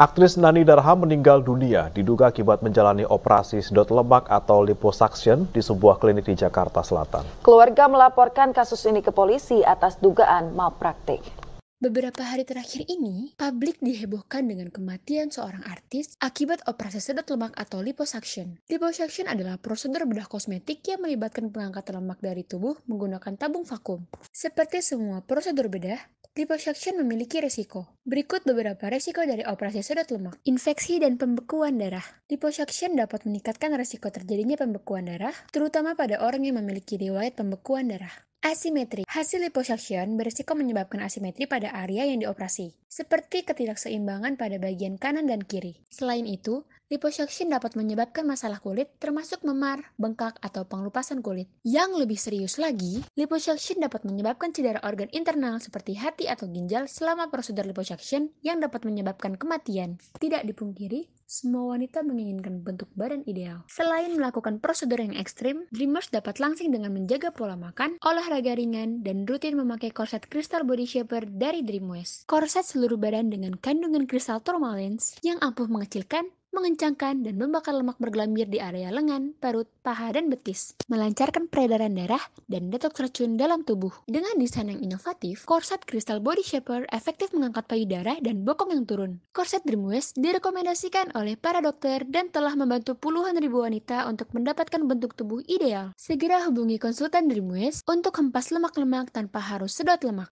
Aktris Nani Darham meninggal dunia diduga akibat menjalani operasi sedot lemak atau liposuction di sebuah klinik di Jakarta Selatan. Keluarga melaporkan kasus ini ke polisi atas dugaan malpraktik. Beberapa hari terakhir ini, publik dihebohkan dengan kematian seorang artis akibat operasi sedot lemak atau liposuction. Liposuction adalah prosedur bedah kosmetik yang melibatkan pengangkatan lemak dari tubuh menggunakan tabung vakum. Seperti semua prosedur bedah, liposuction memiliki resiko. Berikut beberapa resiko dari operasi sedot lemak. Infeksi dan pembekuan darah. Liposuction dapat meningkatkan resiko terjadinya pembekuan darah, terutama pada orang yang memiliki riwayat pembekuan darah. Asimetri. Hasil liposuction berisiko menyebabkan asimetri pada area yang dioperasi, seperti ketidakseimbangan pada bagian kanan dan kiri. Selain itu, liposuction dapat menyebabkan masalah kulit termasuk memar, bengkak, atau pengelupasan kulit. Yang lebih serius lagi, liposuction dapat menyebabkan cedera organ internal seperti hati atau ginjal selama prosedur liposuction yang dapat menyebabkan kematian. Tidak dipungkiri, semua wanita menginginkan bentuk badan ideal. Selain melakukan prosedur yang ekstrim, Dreamers dapat langsing dengan menjaga pola makan, olahraga ringan, dan rutin memakai korset kristal body shaper dari Dreamwest. Korset seluruh badan dengan kandungan kristal tourmalines yang ampuh mengecilkan mengencangkan dan membakar lemak bergelambir di area lengan, perut, paha, dan betis, melancarkan peredaran darah dan detoks racun dalam tubuh. Dengan desain yang inovatif, korset Crystal Body Shaper efektif mengangkat payudara dan bokong yang turun. Korset Dreamwest direkomendasikan oleh para dokter dan telah membantu puluhan ribu wanita untuk mendapatkan bentuk tubuh ideal. Segera hubungi konsultan Dreamwest untuk hempas lemak-lemak tanpa harus sedot lemak.